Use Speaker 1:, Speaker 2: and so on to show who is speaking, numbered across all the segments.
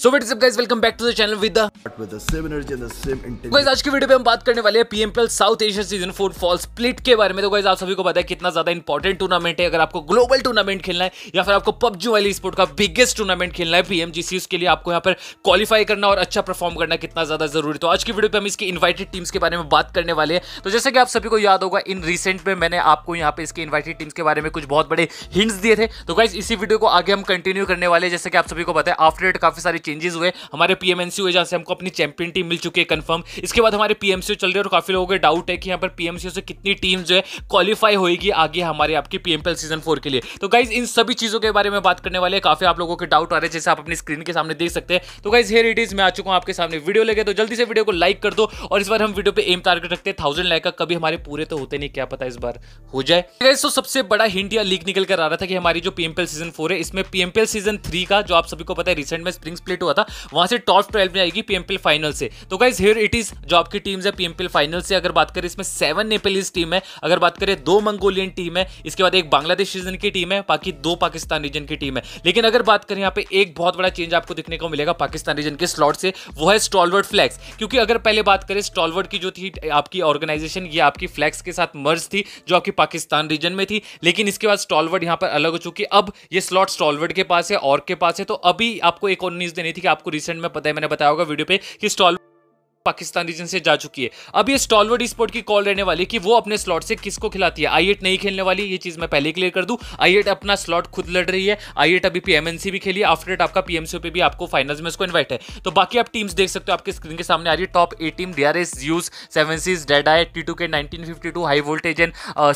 Speaker 1: so what's up guys welcome back to the channel with the with the same energy and the same intensity guys आज की video पे हम बात करने वाले हैं PMPL south Asia season 4 fall split के बारे में तो गाइस आप सभी को पता है कितना ज्यादा इंपॉर्टेंट टूर्नामेंट है अगर आपको ग्लोबल टूर्नामेंट खेलना है या फिर आपको PUBG वाली स्पोर्ट का बिगेस्ट टूर्नामेंट खेलना है पीएमजीसी उसके लिए आपको यहाँ पर क्वालिफाई करना और अच्छा परफॉर्म करना कितना ज्यादा जरूरी तो आज की वीडियो पे हम इसकी इन्वाइटेड टीम्स के बारे में बात करने वाले हैं तो जैसे कि आप सभी को याद होगा इन रिसेंट में मैंने आपको यहाँ पे इसके इन्वाइटेड टीम्स के बारे में कुछ बहुत बड़े हिंट्स दिए थे तो गाइस इसी वीडियो को आगे हम कंटिन्यू करने वाले जैसे कि आप सभी को पता है आफ्टर काफी सारी चेंजेस हुए हमारे पीएमएनसी हुए जहाँ से हमको अपनी चैंपियन टीम मिल चुकी है कंफर्म इसके बाद हमारे पीएमसी चल रही है और काफ़ी लोगों के डाउट है कि यहाँ पर पीएमसी से कितनी टीम जो है क्वालिफाई होगी आगे हमारे आपकी पीएमपीएल सीजन फोर के लिए तो गाइज इन सभी चीज़ों के बारे में बात करने वाले काफ़ी आप लोगों के डाउट आ रहे हैं जैसे आप अपनी स्क्रीन के सामने देख सकते हैं तो गाइज हेयर इट इज मैं आ चुका हूँ आपके सामने वीडियो लेके तो जल्दी से वीडियो को लाइक कर दो और इस बार हम वीडियो पे एम टारगेट रखते हैं थाउजेंड लाइक का कभी हमारे पूरे तो होते नहीं क्या पता इस बार हो जाए तो सबसे बड़ा हिंट या लीक निकल कर आ रहा था कि हमारी जो पीएमपीएल सीजन फोर है इसमें पीएमपीएल सीजन थ्री का जो आप सभी को पता है रिसेंट में स्प्रिंग्स कंप्लीट हुआ था वहां से टॉप ट्वेल्व में आएगी पीएमपीएल फाइनल से तो गाइज हियर इट इज जो आपकी टीम है पीएमपीएल फाइनल से अगर बात करें इसमें सेवन नेपेलिस टीम है अगर बात करें दो मंगोलियन टीम है इसके बाद एक बांग्लादेश रीजन की टीम है बाकी दो पाकिस्तान रीजन की टीम है लेकिन अगर बात करें यहाँ पे एक बहुत बड़ा चेंज आपको दिखने को मिलेगा पाकिस्तान रीजन के स्लॉट से वो है स्टॉलवर्ड फ्लैक्स क्योंकि अगर पहले बात करें स्टॉलवर्ड की जो थी आपकी ऑर्गेनाइजेशन ये आपकी फ्लैक्स के साथ मर्ज थी जो आपकी पाकिस्तान रीजन में थी लेकिन इसके बाद स्टॉलवर्ड यहाँ पर अलग हो चुकी अब ये स्लॉट स्टॉलवर्ड के पास है और के पास है तो अभी आपको एक और न्यूज नहीं थी कि आपको रिसेंट में पता है मैंने बताया होगा वीडियो पे कि स्टॉल पाकिस्तान रीजन से जा चुकी है अब ये स्टॉलवर्ड स्पोर्ट की कॉल रहने वाली है कि वो अपने स्लॉट से किसको खिलाती है आई नहीं खेलने वाली ये चीज मैं पहले क्लियर कर दूं आई अपना स्लॉट खुद लड़ रही है आई अभी पीएमएनसी भी खेली आफ्टर डेट आपका पीएमसी पे भी आपको फाइनल्स में उसको इन्वाइट है तो बाकी आप टीम्स देख सकते हो आपके स्क्रीन के सामने आ रही है top a team D R S use seven seas dead I T two K nineteen fifty two high voltage and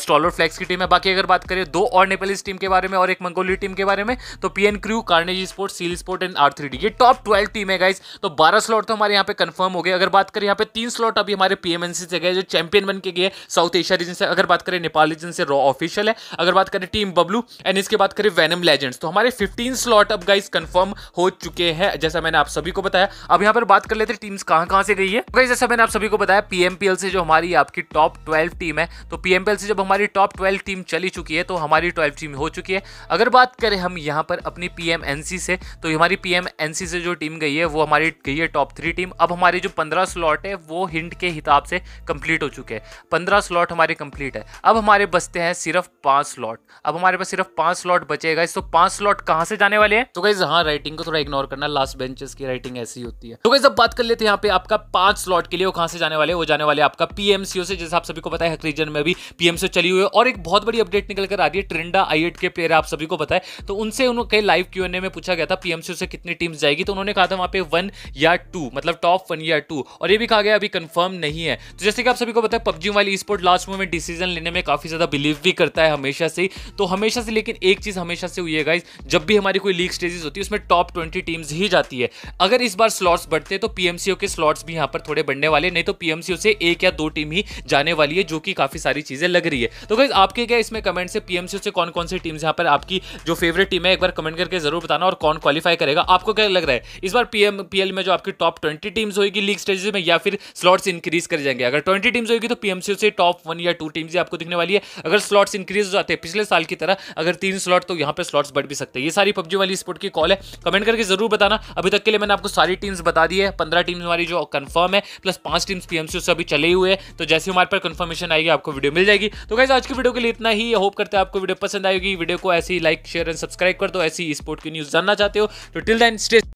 Speaker 1: stalwart flex की टीम है बाकी अगर बात करें दो और नेपालीज टीम के बारे में और एक मंगोली टीम के बारे में तो P N crew carnegie sport seal sport and R three D ये टॉप ट्वेल्व टीम है गाइज तो बारह स्लॉट तो हमारे यहाँ पे कन्फर्म हो गए अगर बात करें यहाँ पे तीन स्लॉट अभी हमारे पीएमएनसी से गए जो चैंपियन बन के गए साउथ एशिया रीजन से अगर बात करें नेपाल रीजन से रॉ ऑफिशियल है अगर बात करें टीम बब्लू एंड इसके बात करें वैनम लेजेंड्स तो हमारे फिफ्टीन स्लॉट अब गाइज कंफर्म हो चुके हैं जैसा मैंने आप सभी को बताया अब यहाँ पर बात कर लेते टीम्स कहाँ कहाँ से गई है गाइज जैसा मैंने आप सभी को बताया पीएमपीएल से जो हमारी आपकी टॉप ट्वेल्व टीम है तो पीएमपीएल से जब हमारी टॉप ट्वेल्व टीम चली चुकी है तो हमारी ट्वेल्व टीम हो चुकी है अगर बात करें हम यहाँ पर अपनी पीएमएनसी से तो हमारी पीएमएनसी से जो टीम गई है वो हमारी गई है टॉप थ्री टीम अब हमारी जो पंद्रह पंद्रह स्लॉट है वो हिंट के हिसाब से कंप्लीट हो चुके हैं पंद्रह स्लॉट हमारे कंप्लीट है अब हमारे बचते हैं सिर्फ पांच स्लॉट अब हमारे पास सिर्फ पांच स्लॉट बचेगा तो पांच स्लॉट कहाँ से जाने वाले हैं तो गाइज हाँ राइटिंग को थोड़ा इग्नोर करना लास्ट बेंचेस की राइटिंग ऐसी होती है तो गाइज अब बात कर लेते हैं यहाँ पे आपका पांच स्लॉट के लिए वो कहाँ से जाने वाले वो जाने वाले आपका पीएमसीओ से जैसे आप सभी को पता है रीजन में भी पीएमसीओ चली हुई है और एक बहुत बड़ी अपडेट निकल कर आ रही है ट्रेंडा आई के प्लेयर आप सभी को पता है तो उनसे उनके लाइव क्यू में पूछा गया था पीएमसीओ से कितनी टीम जाएगी तो उन्होंने कहा था वहां पे वन या टू मतलब टॉप वन या टू और ये भी कहा गया अभी कंफर्म नहीं है तो जैसे कि आप सभी को पता है PUBG mobile e sport last moment decision लेने में काफ़ी ज़्यादा बिलीव भी करता है हमेशा से तो हमेशा से लेकिन एक चीज़ हमेशा से हुई है गाइज जब भी हमारी कोई लीग स्टेजेस होती है उसमें टॉप ट्वेंटी टीम्स ही जाती है अगर इस बार स्लॉट्स बढ़ते हैं तो पीएमसीओ के स्लॉट्स भी यहाँ पर थोड़े बढ़ने वाले नहीं तो पीएमसीओ से एक या दो टीम ही जाने वाली है जो कि काफ़ी सारी चीज़ें लग रही है तो गाइज आपके क्या इसमें कमेंट से पीएमसीओ से कौन कौन सी टीम्स यहाँ पर आपकी जो फेवरेट टीम है एक बार कमेंट करके जरूर बताना और कौन क्वालिफाई करेगा आपको क्या लग रहा है इस बार पीएम पीएल में जो आपकी टॉप ट्वेंटी टीम्स होगी लीग स्टेज चांसेस में या फिर स्लॉट्स इंक्रीज कर जाएंगे अगर ट्वेंटी टीम्स होगी तो पीएमसीओ से टॉप वन या टू टीम्स ही आपको दिखने वाली है अगर स्लॉट्स इंक्रीज हो जाते हैं पिछले साल की तरह अगर तीन स्लॉट तो यहाँ पर स्लॉट्स बढ़ भी सकते हैं ये सारी पब्जी वाली स्पोर्ट की कॉल है कमेंट करके जरूर बताना अभी तक के लिए मैंने आपको सारी टीम्स बता दी है पंद्रह टीम्स हमारी जो कन्फर्म है प्लस पांच टीम्स पीएमसीओ से अभी चले हुए हैं तो जैसे हमारे पर कन्फर्मेशन आएगी आपको वीडियो मिल जाएगी तो कैसे आज की वीडियो के लिए इतना ही होप करते हैं आपको वीडियो पसंद आएगी वीडियो को ऐसी लाइक शेयर एंड सब्सक्राइब कर दो ऐसी स्पोर्ट की न्यूज जानना चाहते हो तो टिल देन स्टे